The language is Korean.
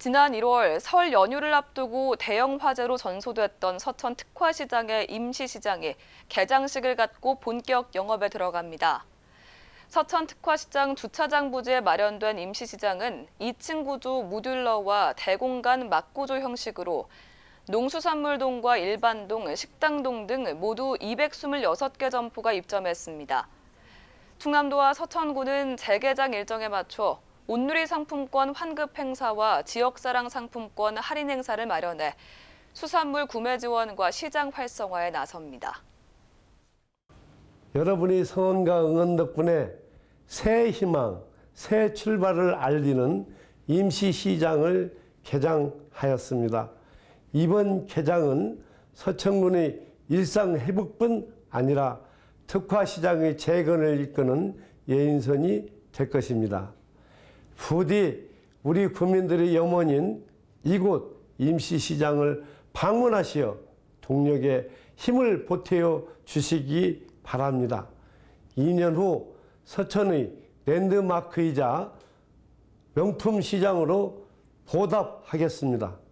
지난 1월 설 연휴를 앞두고 대형 화재로 전소됐던 서천 특화시장의 임시시장이 개장식을 갖고 본격 영업에 들어갑니다. 서천 특화시장 주차장 부지에 마련된 임시시장은 2층 구조 모듈러와 대공간 막구조 형식으로 농수산물동과 일반동, 식당동 등 모두 226개 점포가 입점했습니다. 충남도와 서천구는 재개장 일정에 맞춰 온누리 상품권 환급 행사와 지역사랑 상품권 할인 행사를 마련해 수산물 구매 지원과 시장 활성화에 나섭니다. 여러분이 성원과 응원 덕분에 새 희망, 새 출발을 알리는 임시시장을 개장하였습니다. 이번 개장은 서천군의 일상 회복뿐 아니라 특화시장의 재건을 이끄는 예인선이 될 것입니다. 부디 우리 국민들의 염원인 이곳 임시시장을 방문하시어 동력에 힘을 보태어 주시기 바랍니다. 2년 후 서천의 랜드마크이자 명품 시장으로 보답하겠습니다.